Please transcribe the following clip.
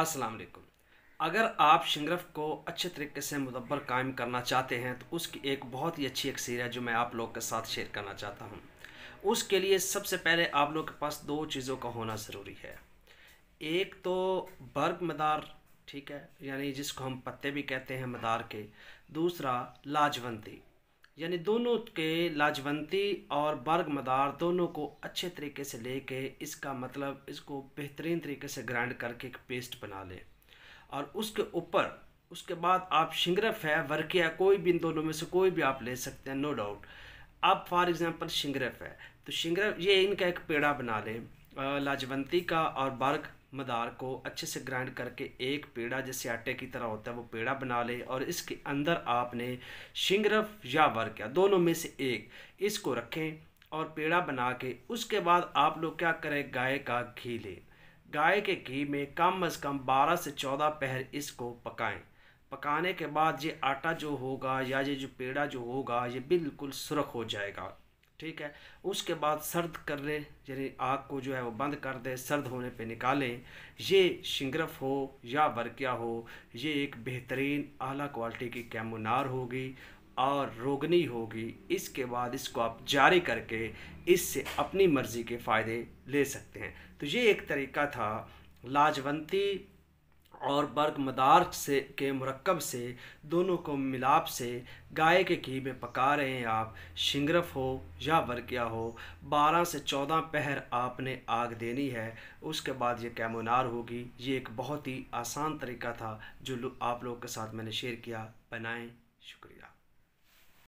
अस्सलाम वालेकुम अगर आप शिंगरफ को अच्छे तरीके से मुदब्बर कायम करना चाहते हैं तो उसकी एक बहुत ही अच्छी एक सीर है जो मैं आप लोग के साथ शेयर करना चाहता हूँ उसके लिए सबसे पहले आप लोग के पास दो चीज़ों का होना ज़रूरी है एक तो बर्ग मदार ठीक है यानी जिसको हम पत्ते भी कहते हैं मदार के दूसरा लाजवंती यानी दोनों के लाजवंती और बर्ग मदार दोनों को अच्छे तरीके से ले इसका मतलब इसको बेहतरीन तरीके से ग्राइंड करके एक पेस्ट बना लें और उसके ऊपर उसके बाद आप शिंगरफ है वर्किया कोई भी इन दोनों में से कोई भी आप ले सकते हैं नो डाउट आप फॉर एग्ज़ाम्पल शिंगरफ है तो शिंगरफ ये इनका एक पेड़ा बना लें लाजवंती का और बर्ग मदार को अच्छे से ग्राइंड करके एक पेड़ा जैसे आटे की तरह होता है वो पेड़ा बना ले और इसके अंदर आपने शिंगरफ या वर्किया दोनों में से एक इसको रखें और पेड़ा बना के उसके बाद आप लोग क्या करें गाय का घी लें गाय के घी में कम अज़ कम 12 से 14 पहर इसको पकाएं पकाने के बाद ये आटा जो होगा या ये जो पेड़ा जो होगा ये बिल्कुल सुरख हो जाएगा ठीक है उसके बाद सर्द कर ले यानी आग को जो है वो बंद कर दे सर्द होने पे निकालें ये शिंगरफ हो या वर्किया हो ये एक बेहतरीन आला क्वालिटी की कैमोनार होगी और रोगनी होगी इसके बाद इसको आप जारी करके इससे अपनी मर्ज़ी के फ़ायदे ले सकते हैं तो ये एक तरीका था लाजवंती और बर्ग मदार से के मरकब से दोनों को मिलाप से गाय के घी में पका रहे हैं आप शिंगरफ हो या बरकिया हो बारह से चौदह पहर आपने आग देनी है उसके बाद ये कैमोनार होगी ये एक बहुत ही आसान तरीका था जो आप लोग के साथ मैंने शेयर किया बनाएं शुक्रिया